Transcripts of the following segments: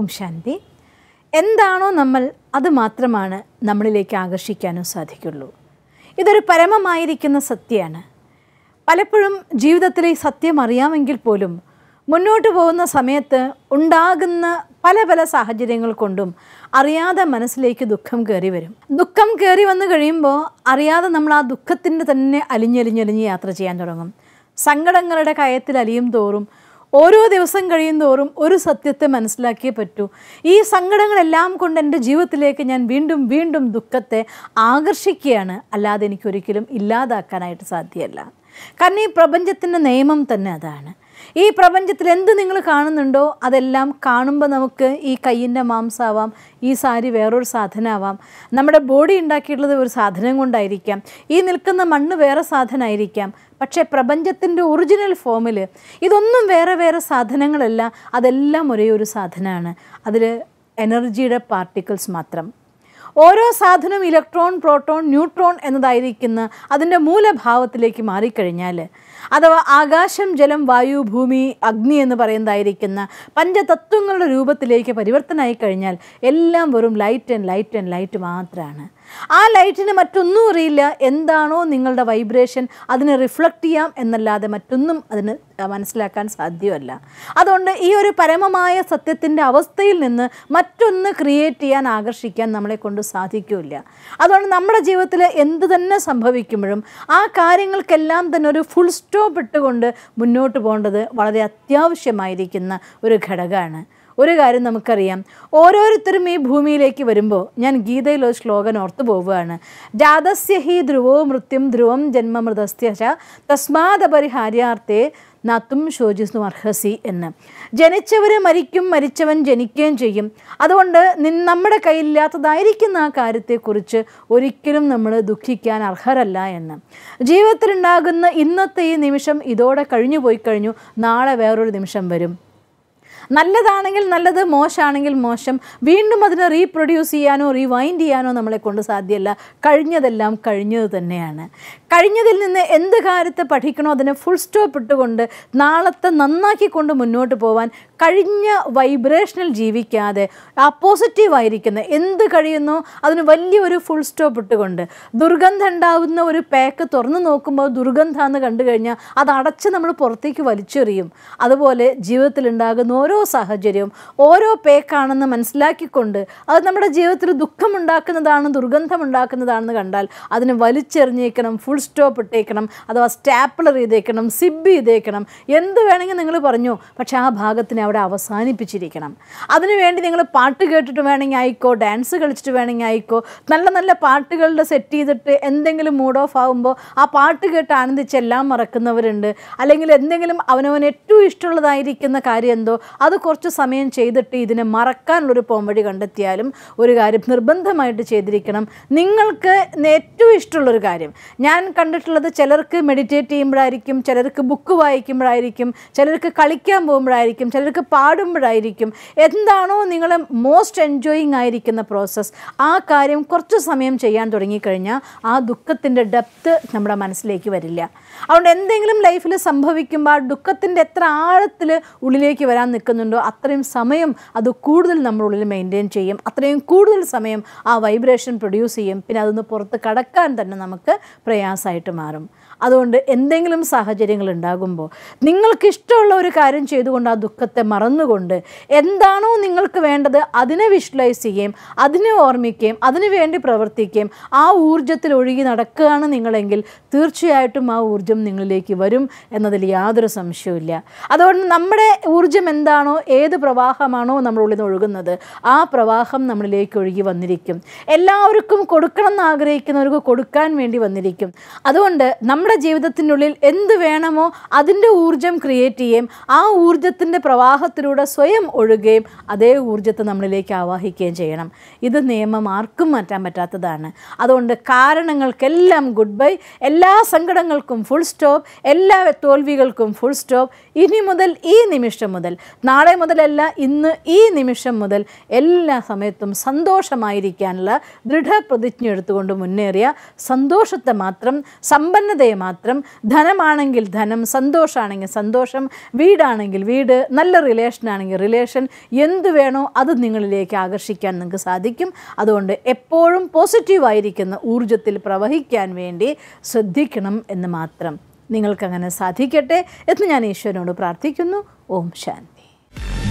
ഓം ശാന്തി എന്താണോ നമ്മൾ അത് മാത്രമാണ് നമ്മളിലേക്ക് ആകർഷിക്കാനും സാധിക്കുള്ളൂ ഇതൊരു പരമമായിരിക്കുന്ന സത്യമാണ് പലപ്പോഴും ജീവിതത്തിൽ ഈ സത്യം അറിയാമെങ്കിൽ പോലും മുന്നോട്ട് പോകുന്ന സമയത്ത് ഉണ്ടാകുന്ന പല പല സാഹചര്യങ്ങൾ കൊണ്ടും അറിയാതെ മനസ്സിലേക്ക് ദുഃഖം കയറി വരും ദുഃഖം കയറി വന്നു കഴിയുമ്പോൾ അറിയാതെ നമ്മൾ ആ ദുഃഖത്തിൻ്റെ തന്നെ അലിഞ്ഞലിഞ്ഞലിഞ്ഞ് യാത്ര ചെയ്യാൻ തുടങ്ങും സങ്കടങ്ങളുടെ കയത്തിൽ അലിയും തോറും ഓരോ ദിവസം കഴിയും തോറും ഒരു സത്യത്തെ മനസ്സിലാക്കിയേ പറ്റൂ ഈ സങ്കടങ്ങളെല്ലാം കൊണ്ട് എൻ്റെ ജീവിതത്തിലേക്ക് ഞാൻ വീണ്ടും വീണ്ടും ദുഃഖത്തെ ആകർഷിക്കുകയാണ് അല്ലാതെ എനിക്കൊരിക്കലും ഇല്ലാതാക്കാനായിട്ട് സാധ്യമല്ല കാരണം ഈ പ്രപഞ്ചത്തിൻ്റെ നിയമം തന്നെ അതാണ് ഈ പ്രപഞ്ചത്തിൽ എന്ത് നിങ്ങൾ കാണുന്നുണ്ടോ അതെല്ലാം കാണുമ്പോൾ നമുക്ക് ഈ കയ്യിൻ്റെ മാംസമാവാം ഈ സാരി വേറൊരു സാധനമാവാം നമ്മുടെ ബോഡി ഉണ്ടാക്കിയിട്ടുള്ളത് ഒരു സാധനം കൊണ്ടായിരിക്കാം ഈ നിൽക്കുന്ന മണ്ണ് വേറെ സാധനമായിരിക്കാം പക്ഷേ പ്രപഞ്ചത്തിൻ്റെ ഒറിജിനൽ ഫോമിൽ ഇതൊന്നും വേറെ വേറെ സാധനങ്ങളല്ല അതെല്ലാം ഒരേ ഒരു സാധനമാണ് അതിൽ എനർജിയുടെ പാർട്ടിക്കിൾസ് മാത്രം ഓരോ സാധനം ഇലക്ട്രോൺ പ്രോട്ടോൺ ന്യൂട്രോൺ എന്നതായിരിക്കുന്ന അതിൻ്റെ മൂലഭാവത്തിലേക്ക് മാറിക്കഴിഞ്ഞാൽ അഥവാ ആകാശം ജലം വായു ഭൂമി അഗ്നി എന്ന് പറയുന്നതായിരിക്കുന്ന പഞ്ചതത്വങ്ങളുടെ രൂപത്തിലേക്ക് പരിവർത്തനമായി കഴിഞ്ഞാൽ എല്ലാം വെറും light and light and light മാത്രമാണ് ആ ലൈറ്റിന് മറ്റൊന്നും അറിയില്ല എന്താണോ നിങ്ങളുടെ വൈബ്രേഷൻ അതിനെ റിഫ്ലക്റ്റ് ചെയ്യാം എന്നല്ലാതെ മറ്റൊന്നും അതിന് മനസ്സിലാക്കാൻ സാധ്യമല്ല അതുകൊണ്ട് ഈ ഒരു പരമമായ സത്യത്തിൻ്റെ അവസ്ഥയിൽ നിന്ന് മറ്റൊന്ന് ക്രിയേറ്റ് ചെയ്യാൻ ആകർഷിക്കാൻ നമ്മളെ കൊണ്ട് സാധിക്കില്ല അതുകൊണ്ട് നമ്മുടെ ജീവിതത്തിൽ എന്ത് തന്നെ സംഭവിക്കുമ്പോഴും ആ കാര്യങ്ങൾക്കെല്ലാം തന്നെ ഒരു ഫുൾ സ്റ്റോപ്പ് ഇട്ടുകൊണ്ട് മുന്നോട്ട് പോകേണ്ടത് വളരെ അത്യാവശ്യമായിരിക്കുന്ന ഒരു ഘടകമാണ് ഒരു കാര്യം നമുക്കറിയാം ഓരോരുത്തരും ഈ ഭൂമിയിലേക്ക് വരുമ്പോൾ ഞാൻ ഗീതയിൽ ഒരു ശ്ലോകൻ ഓർത്തു പോവുകയാണ് ജാതസ്യ ഹി ധ്രുവോ മൃത്യും ധ്രുവം ജന്മമൃതസ്യ തസ്മാദ പരിഹാര്യാർത്ഥേ നത്തും ശോചിസ്തും അർഹസി എന്ന് ജനിച്ചവർ മരിക്കും മരിച്ചവൻ ജനിക്കുകയും ചെയ്യും അതുകൊണ്ട് നി നമ്മുടെ കയ്യിലില്ലാത്തതായിരിക്കുന്ന ആ കാര്യത്തെക്കുറിച്ച് ഒരിക്കലും നമ്മൾ ദുഃഖിക്കാൻ അർഹരല്ല എന്ന് ജീവിതത്തിലുണ്ടാകുന്ന ഇന്നത്തെ ഈ നിമിഷം ഇതോടെ കഴിഞ്ഞു പോയി കഴിഞ്ഞു നാളെ വേറൊരു നിമിഷം വരും നല്ലതാണെങ്കിൽ നല്ലത് മോശമാണെങ്കിൽ മോശം വീണ്ടും അതിനെ റീപ്രൊഡ്യൂസ് ചെയ്യാനോ റീവൈൻഡ് ചെയ്യാനോ നമ്മളെ കൊണ്ട് സാധ്യമല്ല കഴിഞ്ഞതെല്ലാം കഴിഞ്ഞത് തന്നെയാണ് കഴിഞ്ഞതിൽ നിന്ന് എന്ത് കാര്യത്തെ പഠിക്കണോ അതിനെ ഫുൾ സ്റ്റോപ്പ് ഇട്ടുകൊണ്ട് നാളത്തെ നന്നാക്കിക്കൊണ്ട് മുന്നോട്ട് പോവാൻ കഴിഞ്ഞ വൈബ്രേഷനിൽ ജീവിക്കാതെ ആ പോസിറ്റീവായിരിക്കുന്ന എന്ത് കഴിയുന്നു അതിന് വലിയൊരു ഫുൾ സ്റ്റോപ്പ് ഇട്ടുകൊണ്ട് ദുർഗന്ധം ഉണ്ടാവുന്ന ഒരു പാക്ക് തുറന്നു നോക്കുമ്പോൾ ദുർഗന്ധം കണ്ടു കഴിഞ്ഞാൽ അത് അടച്ച് നമ്മൾ പുറത്തേക്ക് വലിച്ചെറിയും അതുപോലെ ജീവിതത്തിൽ ഉണ്ടാകുന്ന ഓരോ സാഹചര്യവും ഓരോ പേക്കാണെന്ന് മനസ്സിലാക്കിക്കൊണ്ട് അത് നമ്മുടെ ജീവിതത്തിൽ ദുഃഖമുണ്ടാക്കുന്നതാണ് ദുർഗന്ധമുണ്ടാക്കുന്നതാണെന്ന് കണ്ടാൽ അതിന് വലിച്ചെറിഞ്ഞേക്കണം ഫുൾ സ്റ്റോപ്പ് ഇട്ടേക്കണം അഥവാ സ്റ്റാപ്ലർ ചെയ്തേക്കണം സിബ് ചെയ്തേക്കണം എന്ത് വേണമെങ്കിൽ നിങ്ങൾ പറഞ്ഞു പക്ഷേ ആ ഭാഗത്തിന് അവിടെ അവസാനിപ്പിച്ചിരിക്കണം അതിനുവേണ്ടി നിങ്ങൾ പാട്ട് കേട്ടിട്ട് വേണമെങ്കിൽ ആയിക്കോ ഡാൻസ് കളിച്ചിട്ട് വേണമെങ്കിൽ ആയിക്കോ നല്ല നല്ല പാട്ടുകളുടെ സെറ്റ് ചെയ്തിട്ട് എന്തെങ്കിലും മൂഡ് ഓഫ് ആകുമ്പോൾ ആ പാട്ട് കേട്ട് ആനന്ദിച്ച് എല്ലാം മറക്കുന്നവരുണ്ട് അല്ലെങ്കിൽ എന്തെങ്കിലും അവനവന് ഏറ്റവും ഇഷ്ടമുള്ളതായിരിക്കുന്ന കാര്യം എന്തോ അത് കുറച്ച് സമയം ചെയ്തിട്ട് ഇതിനെ മറക്കാനുള്ളൊരു പോംവഴി കണ്ടെത്തിയാലും ഒരു കാര്യം നിർബന്ധമായിട്ട് ചെയ്തിരിക്കണം നിങ്ങൾക്ക് ഏറ്റവും ഇഷ്ടമുള്ളൊരു കാര്യം ഞാൻ കണ്ടിട്ടുള്ളത് ചിലർക്ക് മെഡിറ്റേറ്റ് ചെയ്യുമ്പോഴായിരിക്കും ചിലർക്ക് ബുക്ക് വായിക്കുമ്പോഴായിരിക്കും ചിലർക്ക് കളിക്കാൻ പോകുമ്പോഴായിരിക്കും ചിലർക്ക് നിങ്ങൾക്ക് പാടുമ്പോഴായിരിക്കും എന്താണോ നിങ്ങൾ മോസ്റ്റ് എൻജോയിങ് ആയിരിക്കുന്ന പ്രോസസ്സ് ആ കാര്യം കുറച്ച് സമയം ചെയ്യാൻ തുടങ്ങിക്കഴിഞ്ഞാൽ ആ ദുഃഖത്തിൻ്റെ ഡെപ്ത്ത് നമ്മുടെ മനസ്സിലേക്ക് വരില്ല അതുകൊണ്ട് എന്തെങ്കിലും ലൈഫിൽ സംഭവിക്കുമ്പോൾ ആ ദുഃഖത്തിൻ്റെ എത്ര ആഴത്തിൽ ഉള്ളിലേക്ക് വരാൻ നിൽക്കുന്നുണ്ടോ അത്രയും സമയം അത് കൂടുതൽ നമ്മളുള്ളിൽ മെയിൻറ്റെയിൻ ചെയ്യും അത്രയും കൂടുതൽ സമയം ആ വൈബ്രേഷൻ പ്രൊഡ്യൂസ് ചെയ്യും പിന്നെ അതൊന്ന് പുറത്ത് കടക്കാൻ തന്നെ നമുക്ക് പ്രയാസമായിട്ട് മാറും അതുകൊണ്ട് എന്തെങ്കിലും സാഹചര്യങ്ങൾ ഉണ്ടാകുമ്പോൾ നിങ്ങൾക്ക് ഇഷ്ടമുള്ള ഒരു കാര്യം ചെയ്തുകൊണ്ട് ആ ദുഃഖത്തെ മറന്നുകൊണ്ട് എന്താണോ നിങ്ങൾക്ക് വേണ്ടത് അതിനെ വിഷ്വലൈസ് ചെയ്യുകയും അതിനെ ഓർമ്മിക്കുകയും അതിനു വേണ്ടി പ്രവർത്തിക്കുകയും ആ ഊർജ്ജത്തിൽ ഒഴുകി നടക്കുകയാണ് നിങ്ങളെങ്കിൽ തീർച്ചയായിട്ടും ആ ഊർജ്ജം നിങ്ങളിലേക്ക് വരും എന്നതിൽ യാതൊരു സംശയവുമില്ല അതുകൊണ്ട് നമ്മുടെ ഊർജ്ജം എന്താണോ ഏത് പ്രവാഹമാണോ നമ്മളുള്ളിൽ നിന്ന് ഒഴുകുന്നത് ആ പ്രവാഹം നമ്മളിലേക്ക് ഒഴുകി വന്നിരിക്കും എല്ലാവർക്കും കൊടുക്കണം എന്ന് ആഗ്രഹിക്കുന്നവർക്ക് കൊടുക്കാൻ വേണ്ടി വന്നിരിക്കും അതുകൊണ്ട് നമ്മൾ നമ്മുടെ ജീവിതത്തിനുള്ളിൽ എന്ത് വേണമോ അതിൻ്റെ ഊർജം ക്രിയേറ്റ് ചെയ്യുകയും ആ ഊർജത്തിൻ്റെ പ്രവാഹത്തിലൂടെ സ്വയം ഒഴുകുകയും അതേ ഊർജത്തെ നമ്മളിലേക്ക് ആവാഹിക്കുകയും ചെയ്യണം ഇത് നിയമം ആർക്കും മാറ്റാൻ പറ്റാത്തതാണ് അതുകൊണ്ട് കാരണങ്ങൾക്കെല്ലാം ഗുഡ് ബൈ എല്ലാ സങ്കടങ്ങൾക്കും ഫുൾ സ്റ്റോപ്പ് എല്ലാ തോൽവികൾക്കും ഫുൾ സ്റ്റോപ്പ് ഇനി മുതൽ ഈ നിമിഷം മുതൽ നാളെ മുതലല്ല ഇന്ന് ഈ നിമിഷം മുതൽ എല്ലാ സമയത്തും സന്തോഷമായിരിക്കാനുള്ള ദൃഢപ്രതിജ്ഞ എടുത്തുകൊണ്ട് മുന്നേറിയ സന്തോഷത്തെ മാത്രം സമ്പന്നതയെ മാത്രം ധനമാണെങ്കിൽ ധനം സന്തോഷമാണെങ്കിൽ സന്തോഷം വീടാണെങ്കിൽ വീട് നല്ല റിലേഷനാണെങ്കിൽ റിലേഷൻ എന്ത് വേണോ അത് നിങ്ങളിലേക്ക് ആകർഷിക്കാൻ നിങ്ങൾക്ക് സാധിക്കും അതുകൊണ്ട് എപ്പോഴും പോസിറ്റീവായിരിക്കുന്ന ഊർജത്തിൽ പ്രവഹിക്കാൻ വേണ്ടി ശ്രദ്ധിക്കണം എന്ന് മാത്രം നിങ്ങൾക്കങ്ങനെ സാധിക്കട്ടെ എന്ന് ഞാൻ ഈശ്വരനോട് പ്രാർത്ഥിക്കുന്നു ഓം ശാന്തി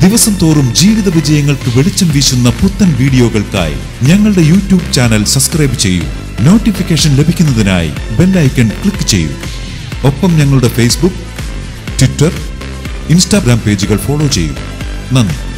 ദിവസം തോറും ജീവിത വിജയങ്ങൾക്ക് വെളിച്ചം വീശുന്ന പുത്തൻ വീഡിയോകൾക്കായി ഞങ്ങളുടെ യൂട്യൂബ് ചാനൽ സബ്സ്ക്രൈബ് ചെയ്യൂ നോട്ടിഫിക്കേഷൻ ലഭിക്കുന്നതിനായി ബെല്ലൈക്കൺ ക്ലിക്ക് ചെയ്യൂ ഒപ്പം ഞങ്ങളുടെ ഫേസ്ബുക്ക് ട്വിറ്റർ ഇൻസ്റ്റാഗ്രാം പേജുകൾ ഫോളോ ചെയ്യൂ നന്ദി